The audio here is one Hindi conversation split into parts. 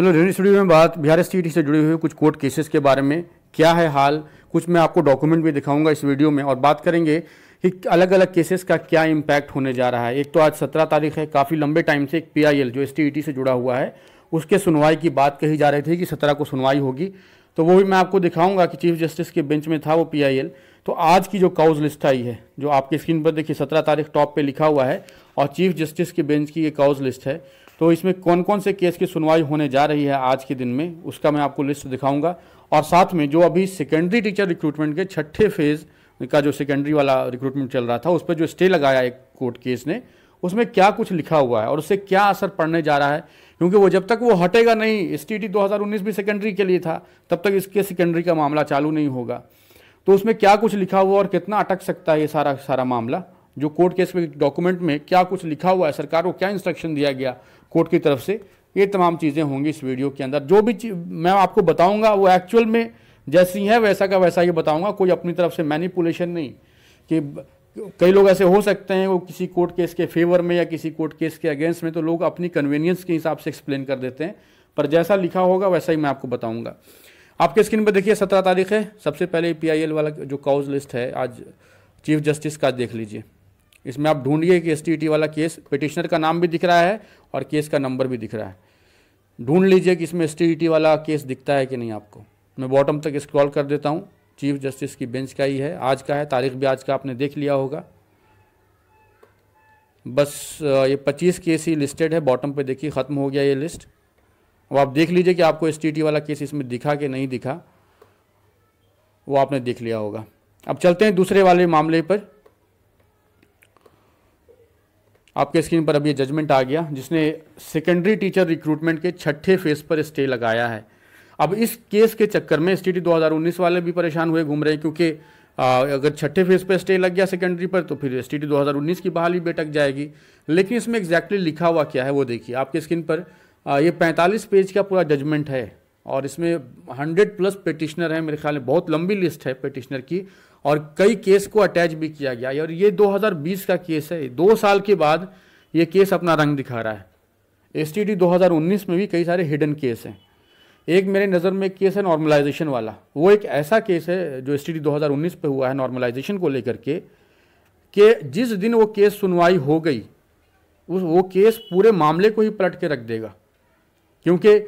हेलो रेनी स्टूडियो में बात बिहार स्टेट से जुड़े हुए कुछ कोर्ट केसेस के बारे में क्या है हाल कुछ मैं आपको डॉक्यूमेंट भी दिखाऊंगा इस वीडियो में और बात करेंगे कि अलग अलग केसेस का क्या इम्पैक्ट होने जा रहा है एक तो आज सत्रह तारीख है काफ़ी लंबे टाइम से एक पी जो एस से जुड़ा हुआ है उसके सुनवाई की बात कही जा रही थी कि सत्रह को सुनवाई होगी तो वो भी मैं आपको दिखाऊंगा कि चीफ जस्टिस के बेंच में था वो पीआईएल तो आज की जो काउज लिस्ट आई है जो आपकी स्क्रीन पर देखिए सत्रह तारीख टॉप पे लिखा हुआ है और चीफ जस्टिस के बेंच की ये काउज लिस्ट है तो इसमें कौन कौन से केस की सुनवाई होने जा रही है आज के दिन में उसका मैं आपको लिस्ट दिखाऊंगा और साथ में जो अभी सेकेंडरी टीचर रिक्रूटमेंट के छठे फेज़ का जो सेकेंडरी वाला रिक्रूटमेंट चल रहा था उस पर जो स्टे लगाया एक कोर्ट केस ने उसमें क्या कुछ लिखा हुआ है और उससे क्या असर पड़ने जा रहा है क्योंकि वो जब तक वो हटेगा नहीं एस टी टी भी सेकेंडरी के लिए था तब तक इसके सेकेंडरी का मामला चालू नहीं होगा तो उसमें क्या कुछ लिखा हुआ और कितना अटक सकता है ये सारा सारा मामला जो कोर्ट केस में डॉक्यूमेंट में क्या कुछ लिखा हुआ है सरकार को क्या इंस्ट्रक्शन दिया गया कोर्ट की तरफ से ये तमाम चीज़ें होंगी इस वीडियो के अंदर जो भी मैं आपको बताऊंगा वो एक्चुअल में जैसी है वैसा का वैसा ही बताऊंगा कोई अपनी तरफ से मैनिपुलेशन नहीं कि कई लोग ऐसे हो सकते हैं वो किसी कोर्ट केस के फेवर में या किसी कोर्ट केस के अगेंस्ट में तो लोग अपनी कन्वीनियंस के हिसाब से एक्सप्लेन कर देते हैं पर जैसा लिखा होगा वैसा ही मैं आपको बताऊंगा आपके स्क्रीन पर देखिए सत्रह तारीख है सबसे पहले पी वाला जो काउज लिस्ट है आज चीफ जस्टिस का देख लीजिए इसमें आप ढूंढिए कि एस वाला केस पिटिशनर का नाम भी दिख रहा है और केस का नंबर भी दिख रहा है ढूंढ लीजिए कि इसमें एस वाला केस दिखता है कि नहीं आपको मैं बॉटम तक स्क्रॉल कर देता हूँ चीफ जस्टिस की बेंच का ही है आज का है तारीख भी आज का आपने देख लिया होगा बस ये 25 केस ही लिस्टेड है बॉटम पे देखिए ख़त्म हो गया ये लिस्ट अब आप देख लीजिए कि आपको एस वाला केस इसमें दिखा कि नहीं दिखा वो आपने देख लिया होगा अब चलते हैं दूसरे वाले मामले पर आपके स्क्रीन पर अब जजमेंट आ गया जिसने सेकेंडरी टीचर रिक्रूटमेंट के छठे फेज पर स्टे लगाया है अब इस केस के चक्कर में एस उन्नीस वाले भी परेशान हुए घूम रहे क्योंकि अगर छठे फेज पर स्टे लग गया सेकेंडरी पर तो फिर एस टी की बहाली बेटक जाएगी लेकिन इसमें एग्जैक्टली लिखा हुआ क्या है वो देखिए आपके स्क्रीन पर ये 45 पेज का पूरा जजमेंट है और इसमें 100 प्लस पेटिशनर है मेरे ख्याल में बहुत लंबी लिस्ट है पेटिशनर की और कई केस को अटैच भी किया गया और ये 2020 का केस है दो साल के बाद ये केस अपना रंग दिखा रहा है एस 2019 में भी कई सारे हिडन केस हैं एक मेरे नज़र में केस है नॉर्मलाइजेशन वाला वो एक ऐसा केस है जो एस 2019 पे हुआ है नॉर्मलाइजेशन को लेकर के कि जिस दिन वो केस सुनवाई हो गई उस वो केस पूरे मामले को ही पलट के रख देगा क्योंकि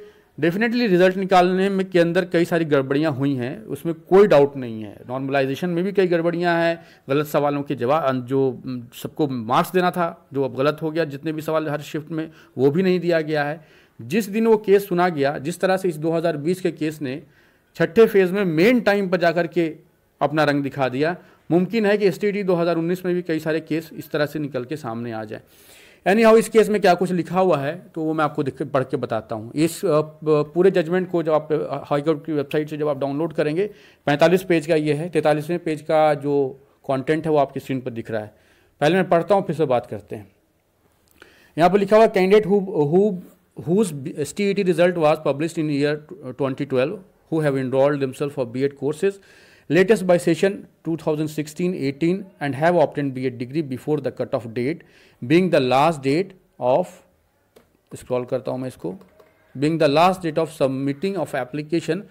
डेफिनेटली रिजल्ट निकालने में के अंदर कई सारी गड़बड़ियाँ हुई हैं उसमें कोई डाउट नहीं है नॉर्मलाइजेशन में भी कई गड़बड़ियाँ हैं गलत सवालों के जवाब अं, जो सबको मार्क्स देना था जो अब गलत हो गया जितने भी सवाल हर शिफ्ट में वो भी नहीं दिया गया है जिस दिन वो केस सुना गया जिस तरह से इस 2020 के केस ने छठे फेज़ में मेन टाइम पर जाकर के अपना रंग दिखा दिया मुमकिन है कि एस टी में भी कई सारे केस इस तरह से निकल के सामने आ जाए एनी हाउ इस केस में क्या कुछ लिखा हुआ है तो वो मैं आपको देख पढ़ के बताता हूँ इस पूरे जजमेंट को जब आप हाईकोर्ट की वेबसाइट से जब आप डाउनलोड करेंगे पैंतालीस पेज का ये है तैंतालीसवें पेज का जो कॉन्टेंट है वो आपकी स्क्रीन पर दिख रहा है पहले मैं पढ़ता हूँ फिर से बात करते हैं यहाँ पर लिखा हुआ candidate whose S T E T result was publish in year twenty twelve who have enrolled themself for B Ed courses latest by session 2016-18 and have obtained B.Ed degree before the cutoff date being the last date of scroll करता हूँ मैं इसको being the last date of submitting of application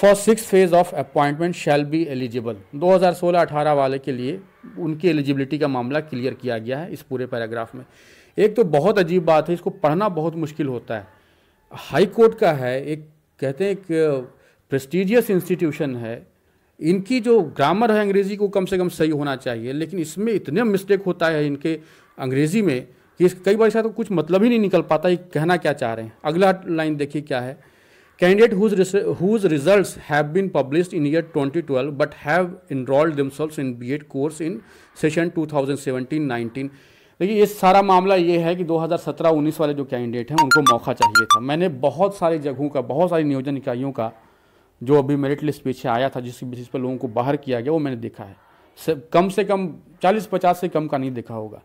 for sixth phase of appointment shall be eligible 2016-18 वाले के लिए उनकी एलिजिबिलिटी का मामला क्लियर किया गया है इस पूरे पैराग्राफ में एक तो बहुत अजीब बात है इसको पढ़ना बहुत मुश्किल होता है हाई कोर्ट का है एक कहते हैं एक प्रेस्टिजियस इंस्टीट्यूशन है इनकी जो ग्रामर है अंग्रेज़ी को कम से कम सही होना चाहिए लेकिन इसमें इतने मिस्टेक होता है इनके अंग्रेज़ी में कि इस कई बार ऐसा तो कुछ मतलब ही नहीं निकल पाता कि कहना क्या चाह रहे हैं अगला लाइन देखिए क्या है candidate whose whose have been published in year 2012 but have enrolled themselves in B Ed course in session 2017-19 देखिए ये सारा मामला ये है कि 2017-19 वाले जो कैंडिडेट हैं उनको मौका चाहिए था मैंने बहुत सारी जगहों का बहुत सारी नियोजन इकाइयों का जो अभी मेरिट लिस्ट पीछे आया था जिसकी बेसिस पर लोगों को बाहर किया गया वो मैंने देखा है कम से कम चालीस पचास से कम का नहीं देखा होगा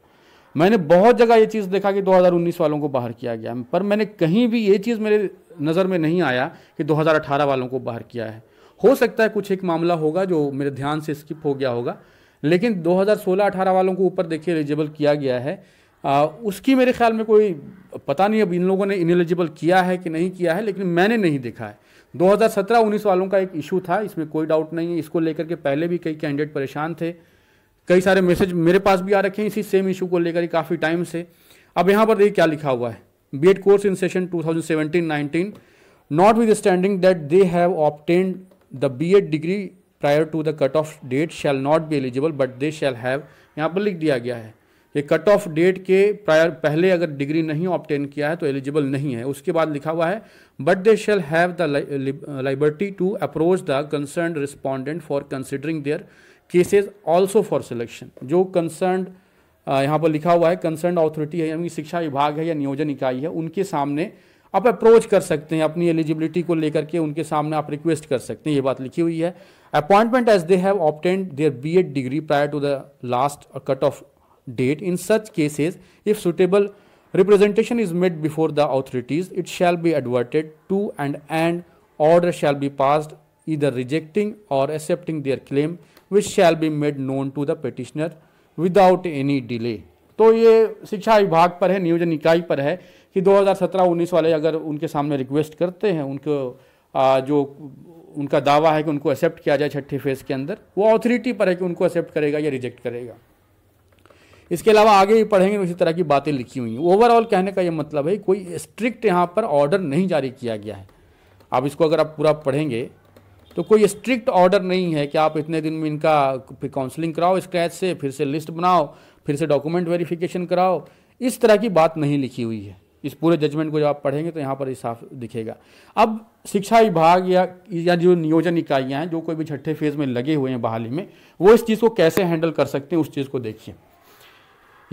मैंने बहुत जगह ये चीज़ देखा कि 2019 वालों को बाहर किया गया पर मैंने कहीं भी ये चीज़ मेरे नज़र में नहीं आया कि 2018 वालों को बाहर किया है हो सकता है कुछ एक मामला होगा जो मेरे ध्यान से स्किप हो गया होगा लेकिन 2016-18 वालों को ऊपर देखिए एलिजिबल किया गया है आ, उसकी मेरे ख्याल में कोई पता नहीं अब इन लोगों ने एलिजिबल किया है कि नहीं किया है लेकिन मैंने नहीं देखा है 2017-19 वालों का एक इशू था इसमें कोई डाउट नहीं है इसको लेकर के पहले भी कई कैंडिडेट परेशान थे कई सारे मैसेज मेरे पास भी आ रखे हैं इसी सेम इशू को लेकर काफ़ी टाइम से अब यहाँ पर देखिए क्या लिखा हुआ है B Ed course in session two thousand notwithstanding that they have obtained the B Ed degree prior to the cut off date shall not be eligible but they shall have यहाँ पर लिख दिया गया है ये कट ऑफ डेट के प्रायर पहले अगर डिग्री नहीं ऑप्टेन किया है तो एलिजिबल नहीं है उसके बाद लिखा हुआ है but they shall have the liberty to approach the concern respondent for considering their cases also for selection जो कंसर्न यहाँ पर लिखा हुआ है कंसर्न अथॉरिटी है यानी शिक्षा विभाग है या नियोजन इकाई है उनके सामने आप अप्रोच कर सकते हैं अपनी एलिजिबिलिटी को लेकर के उनके सामने आप रिक्वेस्ट कर सकते हैं ये बात लिखी हुई है appointment as they have obtained their B Ed degree prior to the last cut off date. In such cases, if suitable representation is made before the authorities, it shall be adverted to and an order shall be passed either rejecting or accepting their claim which shall be made known to the petitioner without any delay. तो ये शिक्षा विभाग पर है नियोजन इकाई पर है कि 2017-19 वाले अगर उनके सामने रिक्वेस्ट करते हैं उनको आ, जो उनका दावा है कि उनको एक्सेप्ट किया जाए छठे फेज़ के अंदर वो अथॉरिटी पर है कि उनको एक्सेप्ट करेगा या रिजेक्ट करेगा इसके अलावा आगे भी पढ़ेंगे उसी तरह की बातें लिखी हुई हैं ओवरऑल कहने का ये मतलब है कोई स्ट्रिक्ट यहाँ पर ऑर्डर नहीं जारी किया गया है आप इसको अगर आप पूरा पढ़ेंगे तो कोई स्ट्रिक्ट ऑर्डर नहीं है कि आप इतने दिन में इनका फिर काउंसलिंग कराओ स्क्रैच से फिर से लिस्ट बनाओ फिर से डॉक्यूमेंट वेरिफिकेशन कराओ इस तरह की बात नहीं लिखी हुई है इस पूरे जजमेंट को जब आप पढ़ेंगे तो यहाँ पर साफ दिखेगा अब शिक्षा विभाग या या जो नियोजन इकाइयाँ हैं जो कोई भी छठे फेज में लगे हुए हैं बहाली में वो इस चीज़ को कैसे हैंडल कर सकते हैं उस चीज़ को देखिए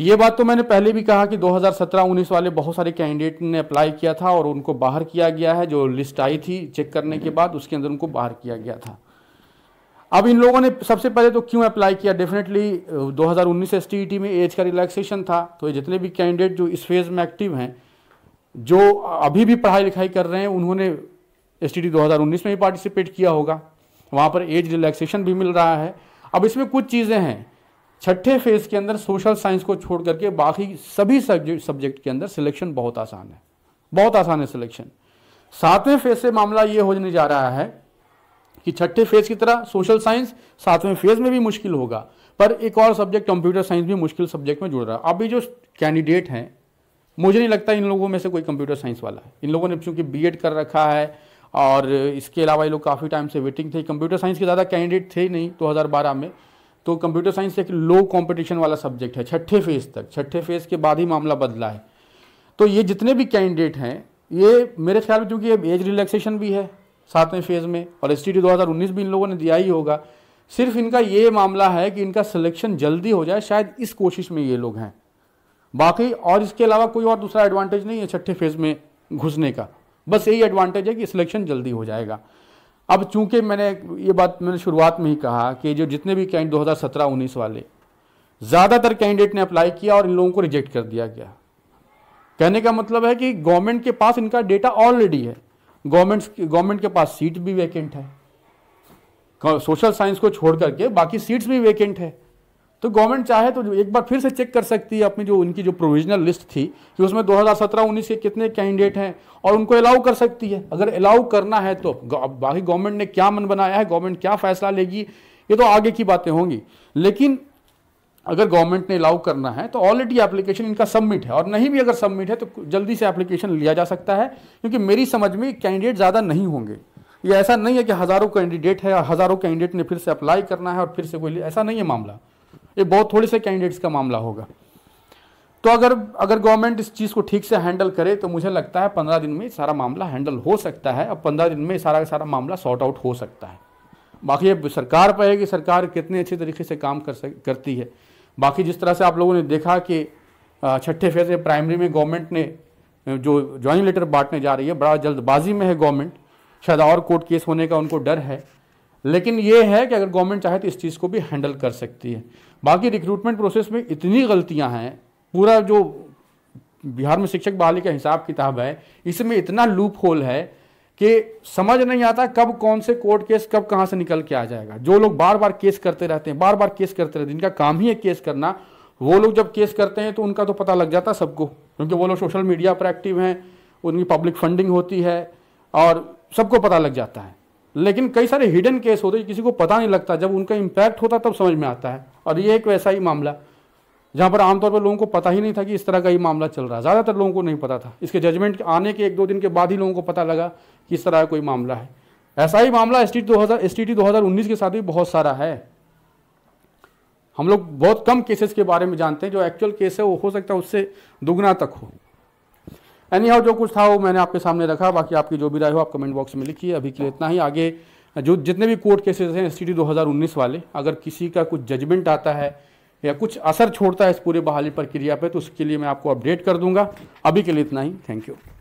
ये बात तो मैंने पहले भी कहा कि 2017-19 वाले बहुत सारे कैंडिडेट ने अप्लाई किया था और उनको बाहर किया गया है जो लिस्ट आई थी चेक करने के बाद उसके अंदर उनको बाहर किया गया था अब इन लोगों ने सबसे पहले तो क्यों अप्लाई किया डेफिनेटली 2019 एसटीईटी में एज का रिलैक्सेशन था तो जितने भी कैंडिडेट जो इस फेज़ में एक्टिव हैं जो अभी भी पढ़ाई लिखाई कर रहे हैं उन्होंने एस टी 2019 में ही पार्टिसिपेट किया होगा वहाँ पर एज रिलैक्सेशन भी मिल रहा है अब इसमें कुछ चीज़ें हैं छठे फेज के अंदर सोशल साइंस को छोड़ करके बाकी सभी सब्जेक्ट के अंदर सिलेक्शन बहुत आसान है बहुत आसान है सिलेक्शन सातवें फेज से मामला ये होने जा रहा है कि छठे फेज की तरह सोशल साइंस सातवें फेज में भी मुश्किल होगा पर एक और सब्जेक्ट कंप्यूटर साइंस भी मुश्किल सब्जेक्ट में जुड़ रहा है अभी जो कैंडिडेट हैं मुझे नहीं लगता इन लोगों में से कोई कंप्यूटर साइंस वाला है इन लोगों ने चूंकि बी कर रखा है और इसके अलावा ये लोग काफ़ी टाइम से वेटिंग थे कंप्यूटर साइंस के ज़्यादा कैंडिडेट थे नहीं 2012 में तो कंप्यूटर साइंस एक लो कंपटीशन वाला सब्जेक्ट है छठे फेज़ तक छठे फेज़ के बाद ही मामला बदला है तो ये जितने भी कैंडिडेट हैं ये मेरे ख्याल में क्योंकि एज रिलैक्सेशन भी है सातवें फेज़ में और एस टी टी भी इन लोगों ने दिया ही होगा सिर्फ इनका ये मामला है कि इनका सिलेक्शन जल्दी हो जाए शायद इस कोशिश में ये लोग हैं बाकी और इसके अलावा कोई और दूसरा एडवांटेज नहीं है छठे फेज़ में घुसने का बस यही एडवांटेज है कि सिलेक्शन जल्दी हो जाएगा अब चूंकि मैंने ये बात मैंने शुरुआत में ही कहा कि जो जितने भी कैंडिडेट 2017-19 वाले ज़्यादातर कैंडिडेट ने अप्लाई किया और इन लोगों को रिजेक्ट कर दिया गया कहने का मतलब है कि गवर्नमेंट के पास इनका डेटा ऑलरेडी है गवर्नमेंट गवर्नमेंट के पास सीट भी वैकेंट है सोशल साइंस को छोड़ करके बाकी सीट्स भी वैकेंट है तो गवर्नमेंट चाहे तो एक बार फिर से चेक कर सकती है अपनी जो उनकी जो प्रोविजनल लिस्ट थी कि उसमें 2017-19 के कितने कैंडिडेट हैं और उनको अलाउ कर सकती है अगर अलाउ करना है तो बाकी गवर्नमेंट ने क्या मन बनाया है गवर्नमेंट क्या फैसला लेगी ये तो आगे की बातें होंगी लेकिन अगर गवर्नमेंट ने अलाउ करना है तो ऑलरेडी एप्लीकेशन इनका सबमिट है और नहीं भी अगर सबमिट है तो जल्दी से एप्लीकेशन लिया जा सकता है क्योंकि मेरी समझ में कैंडिडेट ज़्यादा नहीं होंगे ये ऐसा नहीं है कि हज़ारों कैंडिडेट है हज़ारों कैंडिडेट ने फिर से अप्लाई करना है और फिर से कोई ऐसा नहीं है मामला ये बहुत थोड़े से कैंडिडेट्स का मामला होगा तो अगर अगर गवर्नमेंट इस चीज़ को ठीक से हैंडल करे तो मुझे लगता है पंद्रह दिन में सारा मामला हैंडल हो सकता है और पंद्रह दिन में सारा का सारा मामला सॉर्ट आउट हो सकता है बाकी अब सरकार पर है कि सरकार कितने अच्छे तरीके से काम कर सक करती है बाकी जिस तरह से आप लोगों ने देखा कि छठे फेज में प्राइमरी में गवर्नमेंट ने जो ज्वाइंट लेटर बांटने जा रही है बड़ा जल्दबाजी में है गवर्नमेंट शायद और कोर्ट केस होने का उनको डर है लेकिन ये है कि अगर गवर्नमेंट चाहे तो इस चीज़ को भी हैंडल कर सकती है बाकी रिक्रूटमेंट प्रोसेस में इतनी गलतियां हैं पूरा जो बिहार में शिक्षक बहाली का हिसाब किताब है इसमें इतना लूप होल है कि समझ नहीं आता कब कौन से कोर्ट केस कब कहाँ से निकल के आ जाएगा जो लोग बार बार केस करते रहते हैं बार बार केस करते रहते हैं इनका काम ही है केस करना वो लोग जब केस करते हैं तो उनका तो पता लग जाता सबको क्योंकि वो लोग सोशल मीडिया पर एक्टिव हैं उनकी पब्लिक फंडिंग होती है और सबको पता लग जाता है लेकिन कई सारे हिडन केस होते हैं किसी को पता नहीं लगता जब उनका इम्पैक्ट होता तब समझ में आता है और ये एक वैसा ही मामला जहाँ पर आमतौर पर लोगों को पता ही नहीं था कि इस तरह का ये मामला चल रहा है ज़्यादातर लोगों को नहीं पता था इसके जजमेंट आने के एक दो दिन के बाद ही लोगों को पता लगा कि इस तरह का कोई मामला है ऐसा ही मामला एस टी दो हज़ार टी के साथ भी बहुत सारा है हम लोग बहुत कम केसेस के बारे में जानते हैं जो एक्चुअल केस है वो हो सकता है उससे दुगना तक हो एनी हाउ जो कुछ था वो मैंने आपके सामने रखा बाकी आपकी जो भी राय हो आप कमेंट बॉक्स में लिखिए अभी के लिए इतना ही आगे जो जितने भी कोर्ट केसेस हैं एस टी वाले अगर किसी का कुछ जजमेंट आता है या कुछ असर छोड़ता है इस पूरे बहाली प्रक्रिया पर तो उसके लिए मैं आपको अपडेट कर दूंगा अभी के लिए इतना ही थैंक यू